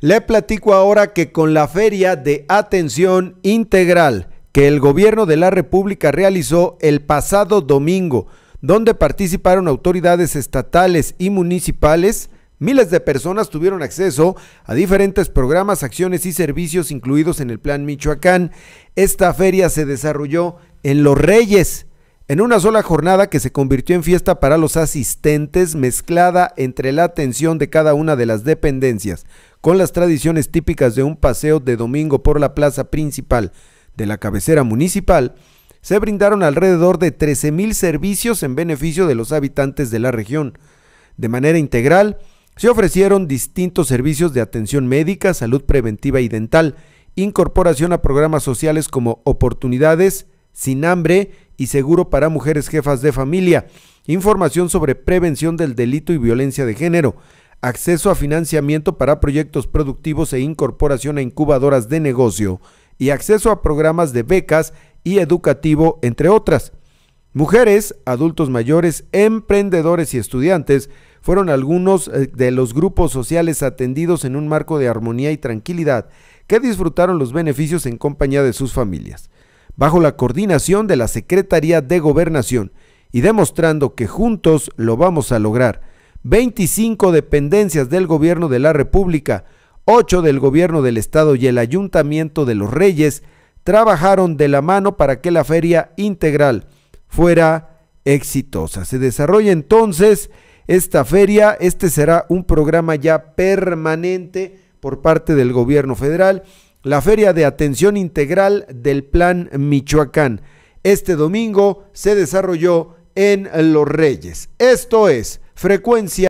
Le platico ahora que con la feria de atención integral que el gobierno de la República realizó el pasado domingo, donde participaron autoridades estatales y municipales, miles de personas tuvieron acceso a diferentes programas, acciones y servicios incluidos en el Plan Michoacán. Esta feria se desarrolló en Los Reyes, en una sola jornada que se convirtió en fiesta para los asistentes, mezclada entre la atención de cada una de las dependencias, con las tradiciones típicas de un paseo de domingo por la plaza principal de la cabecera municipal, se brindaron alrededor de 13.000 servicios en beneficio de los habitantes de la región. De manera integral, se ofrecieron distintos servicios de atención médica, salud preventiva y dental, incorporación a programas sociales como oportunidades, sin hambre y seguro para mujeres jefas de familia, información sobre prevención del delito y violencia de género, acceso a financiamiento para proyectos productivos e incorporación a incubadoras de negocio y acceso a programas de becas y educativo, entre otras. Mujeres, adultos mayores, emprendedores y estudiantes fueron algunos eh, de los grupos sociales atendidos en un marco de armonía y tranquilidad que disfrutaron los beneficios en compañía de sus familias bajo la coordinación de la Secretaría de Gobernación y demostrando que juntos lo vamos a lograr. 25 dependencias del Gobierno de la República, 8 del Gobierno del Estado y el Ayuntamiento de los Reyes trabajaron de la mano para que la feria integral fuera exitosa. Se desarrolla entonces esta feria, este será un programa ya permanente por parte del Gobierno federal la Feria de Atención Integral del Plan Michoacán. Este domingo se desarrolló en Los Reyes. Esto es Frecuencia.